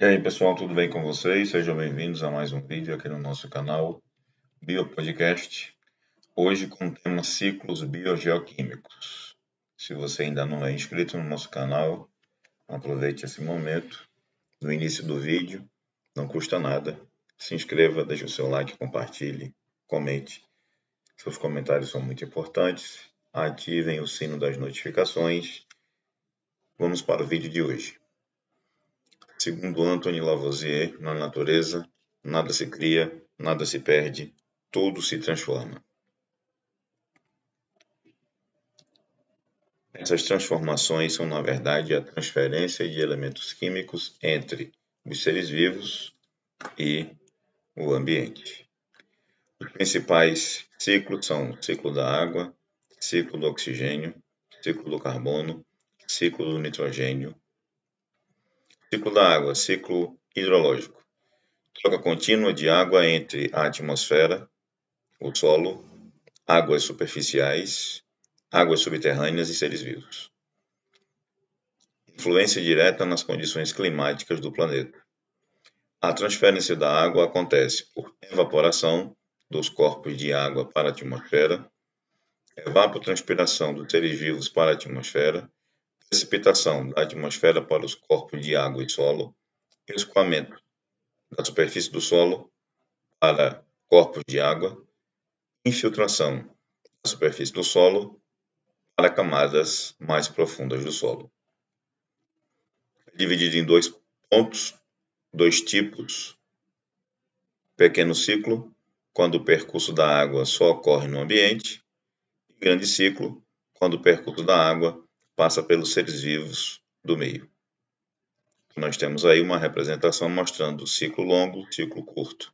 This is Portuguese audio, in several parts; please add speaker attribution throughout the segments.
Speaker 1: E aí pessoal, tudo bem com vocês? Sejam bem-vindos a mais um vídeo aqui no nosso canal Biopodcast. Hoje com o tema ciclos biogeoquímicos. Se você ainda não é inscrito no nosso canal, aproveite esse momento no início do vídeo, não custa nada. Se inscreva, deixe o seu like, compartilhe, comente. Seus comentários são muito importantes. Ativem o sino das notificações. Vamos para o vídeo de hoje. Segundo Anthony Lavoisier, na natureza, nada se cria, nada se perde, tudo se transforma. Essas transformações são, na verdade, a transferência de elementos químicos entre os seres vivos e o ambiente. Os principais ciclos são o ciclo da água, ciclo do oxigênio, ciclo do carbono, ciclo do nitrogênio Ciclo da água, ciclo hidrológico. Troca contínua de água entre a atmosfera, o solo, águas superficiais, águas subterrâneas e seres vivos. Influência direta nas condições climáticas do planeta. A transferência da água acontece por evaporação dos corpos de água para a atmosfera, evapotranspiração dos seres vivos para a atmosfera precipitação da atmosfera para os corpos de água e solo, escoamento da superfície do solo para corpos de água, infiltração da superfície do solo para camadas mais profundas do solo. É dividido em dois pontos, dois tipos. Pequeno ciclo, quando o percurso da água só ocorre no ambiente, e grande ciclo, quando o percurso da água passa pelos seres vivos do meio. Nós temos aí uma representação mostrando ciclo longo, ciclo curto.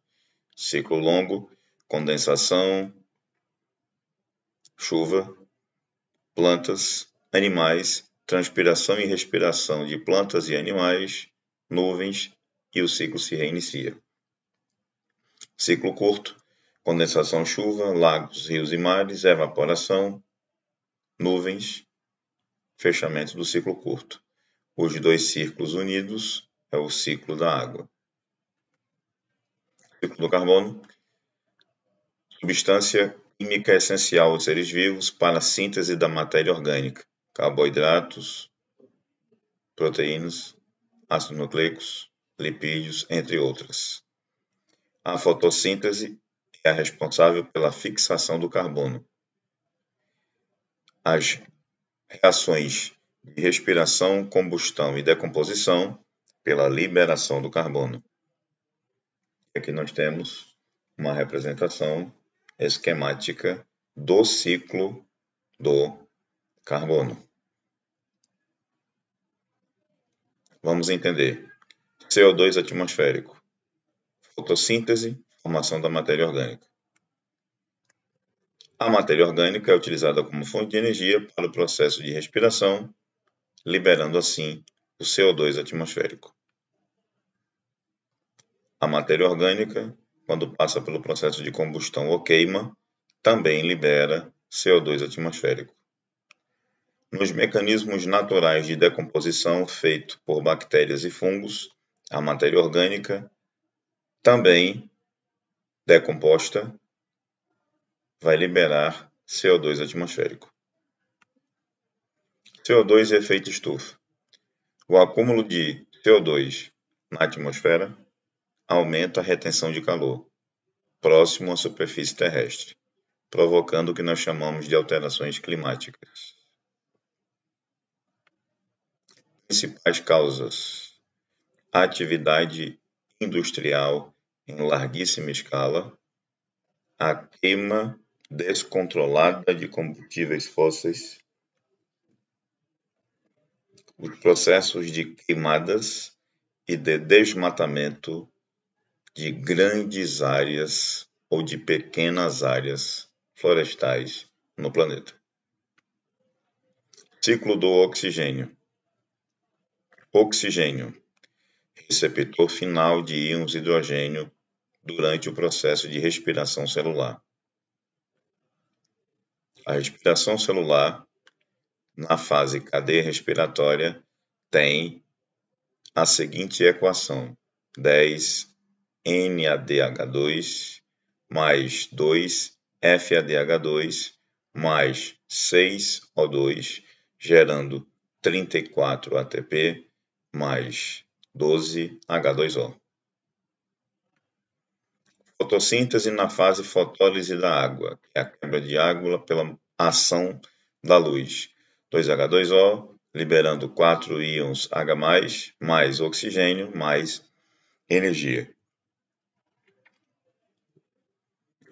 Speaker 1: Ciclo longo, condensação, chuva, plantas, animais, transpiração e respiração de plantas e animais, nuvens e o ciclo se reinicia. Ciclo curto, condensação, chuva, lagos, rios e mares, evaporação, nuvens, fechamento do ciclo curto. Os dois círculos unidos é o ciclo da água. Ciclo do carbono. Substância química essencial aos seres vivos para a síntese da matéria orgânica, carboidratos, proteínas, ácidos nucleicos, lipídios, entre outras. A fotossíntese é a responsável pela fixação do carbono. As reações de respiração, combustão e decomposição pela liberação do carbono. Aqui nós temos uma representação esquemática do ciclo do carbono. Vamos entender. CO2 atmosférico. Fotossíntese, formação da matéria orgânica. A matéria orgânica é utilizada como fonte de energia para o processo de respiração, liberando assim o CO2 atmosférico. A matéria orgânica, quando passa pelo processo de combustão ou queima, também libera CO2 atmosférico. Nos mecanismos naturais de decomposição feito por bactérias e fungos, a matéria orgânica também decomposta vai liberar CO2 atmosférico. CO2 e é efeito estufa. O acúmulo de CO2 na atmosfera aumenta a retenção de calor próximo à superfície terrestre, provocando o que nós chamamos de alterações climáticas. Principais causas: atividade industrial em larguíssima escala, a queima descontrolada de combustíveis fósseis, os processos de queimadas e de desmatamento de grandes áreas ou de pequenas áreas florestais no planeta. Ciclo do oxigênio. Oxigênio, receptor final de íons hidrogênio durante o processo de respiração celular a respiração celular, na fase cadeia respiratória, tem a seguinte equação: 10 NADH2 mais 2 FADH2 mais 6 O2, gerando 34 ATP mais 12 H2O fotossíntese na fase fotólise da água, que é a quebra de água pela ação da luz. 2H2O liberando 4 íons H+, mais oxigênio, mais energia.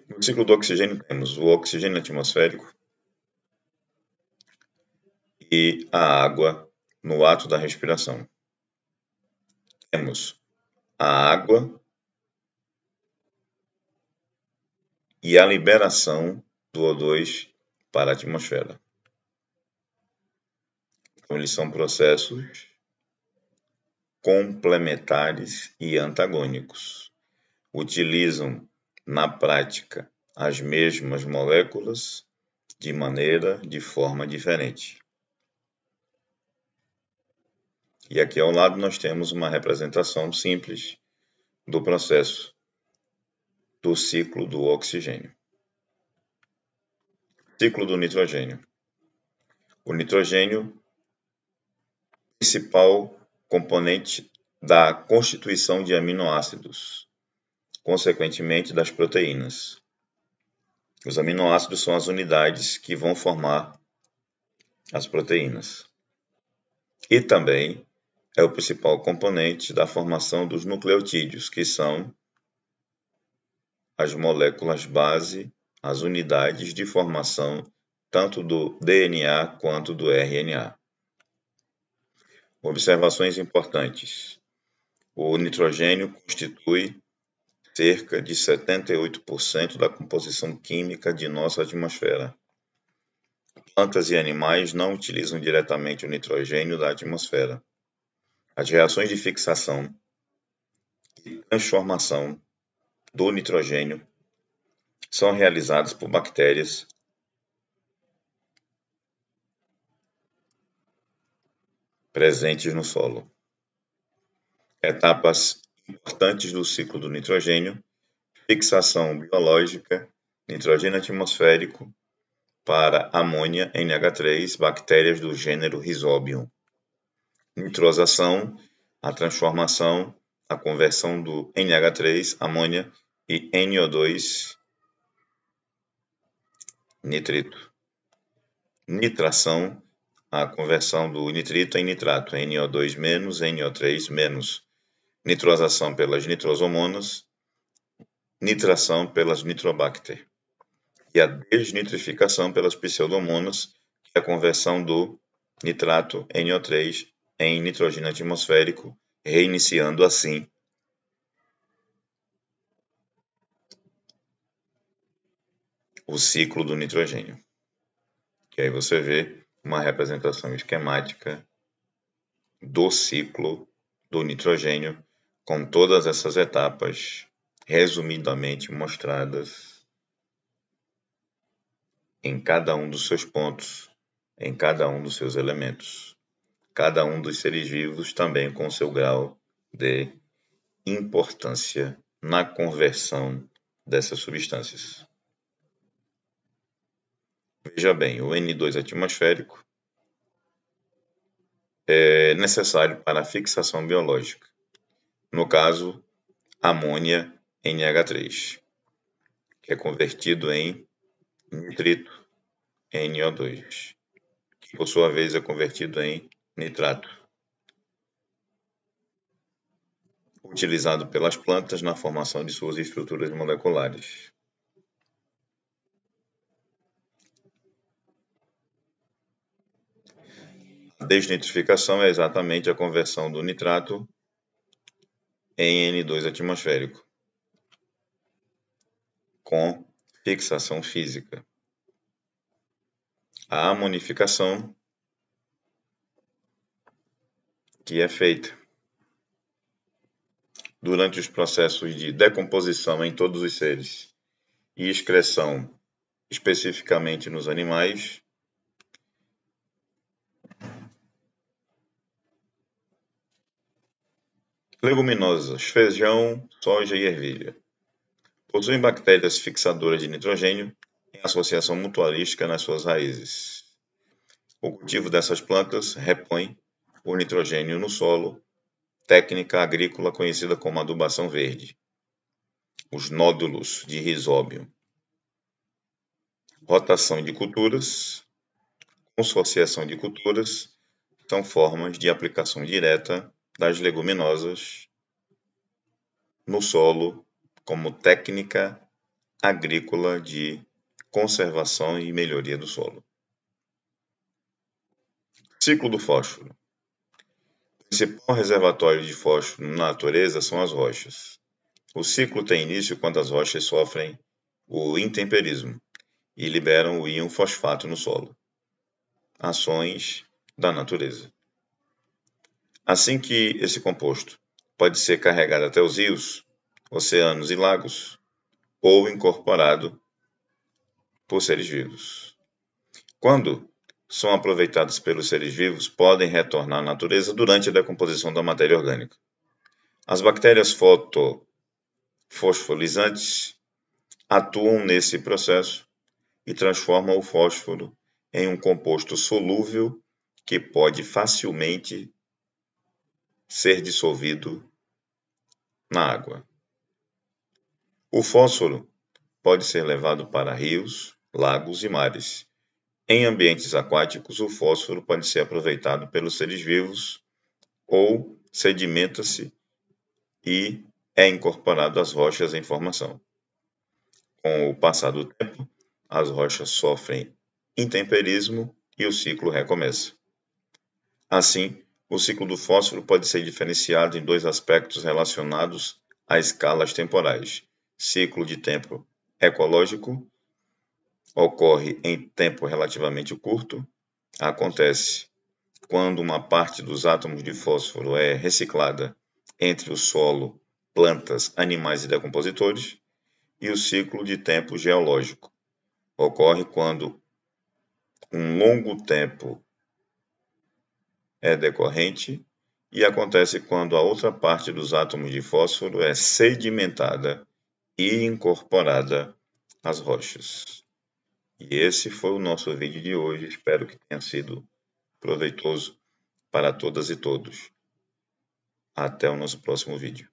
Speaker 1: No ciclo do oxigênio temos o oxigênio atmosférico e a água no ato da respiração. Temos a água e a liberação do O2 para a atmosfera. Então, eles são processos complementares e antagônicos. Utilizam, na prática, as mesmas moléculas de maneira, de forma diferente. E aqui ao lado nós temos uma representação simples do processo do ciclo do oxigênio. Ciclo do nitrogênio. O nitrogênio principal componente da constituição de aminoácidos, consequentemente das proteínas. Os aminoácidos são as unidades que vão formar as proteínas. E também é o principal componente da formação dos nucleotídeos, que são as moléculas base, as unidades de formação tanto do DNA quanto do RNA. Observações importantes. O nitrogênio constitui cerca de 78% da composição química de nossa atmosfera. Plantas e animais não utilizam diretamente o nitrogênio da atmosfera. As reações de fixação e transformação do nitrogênio são realizadas por bactérias presentes no solo. Etapas importantes do ciclo do nitrogênio: fixação biológica, nitrogênio atmosférico para amônia NH3, bactérias do gênero Rhizobium. Nitrosação, a transformação, a conversão do NH3, amônia, e NO2 nitrito. Nitração, a conversão do nitrito em nitrato, NO2-, NO3-, nitrosação pelas nitrosomonas, nitração pelas nitrobacter e a desnitrificação pelas pseudomonas, que é a conversão do nitrato NO3 em nitrogênio atmosférico, reiniciando assim o ciclo do nitrogênio. E aí você vê uma representação esquemática do ciclo do nitrogênio com todas essas etapas resumidamente mostradas em cada um dos seus pontos, em cada um dos seus elementos. Cada um dos seres vivos também com seu grau de importância na conversão dessas substâncias. Veja bem, o N2 atmosférico é necessário para a fixação biológica. No caso, amônia NH3, que é convertido em nitrito NO2, que por sua vez é convertido em nitrato. utilizado pelas plantas na formação de suas estruturas moleculares. desnitrificação é exatamente a conversão do nitrato em N2 atmosférico, com fixação física. A amonificação que é feita durante os processos de decomposição em todos os seres e excreção, especificamente nos animais, Leguminosas: feijão, soja e ervilha. Possuem bactérias fixadoras de nitrogênio em associação mutualística nas suas raízes. O cultivo dessas plantas repõe o nitrogênio no solo, técnica agrícola conhecida como adubação verde. Os nódulos de risóbio. Rotação de culturas, consociação de culturas, são formas de aplicação direta das leguminosas no solo como técnica agrícola de conservação e melhoria do solo. Ciclo do fósforo. O principal reservatório de fósforo na natureza são as rochas. O ciclo tem início quando as rochas sofrem o intemperismo e liberam o íon fosfato no solo. Ações da natureza. Assim que esse composto pode ser carregado até os rios, oceanos e lagos, ou incorporado por seres vivos. Quando são aproveitados pelos seres vivos, podem retornar à natureza durante a decomposição da matéria orgânica. As bactérias fotofosfolizantes atuam nesse processo e transformam o fósforo em um composto solúvel que pode facilmente ser dissolvido na água. O fósforo pode ser levado para rios, lagos e mares. Em ambientes aquáticos, o fósforo pode ser aproveitado pelos seres vivos ou sedimenta-se e é incorporado às rochas em formação. Com o passar do tempo, as rochas sofrem intemperismo e o ciclo recomeça. Assim, o ciclo do fósforo pode ser diferenciado em dois aspectos relacionados a escalas temporais. Ciclo de tempo ecológico ocorre em tempo relativamente curto. Acontece quando uma parte dos átomos de fósforo é reciclada entre o solo, plantas, animais e decompositores, e o ciclo de tempo geológico ocorre quando um longo tempo é decorrente e acontece quando a outra parte dos átomos de fósforo é sedimentada e incorporada às rochas. E esse foi o nosso vídeo de hoje. Espero que tenha sido proveitoso para todas e todos. Até o nosso próximo vídeo.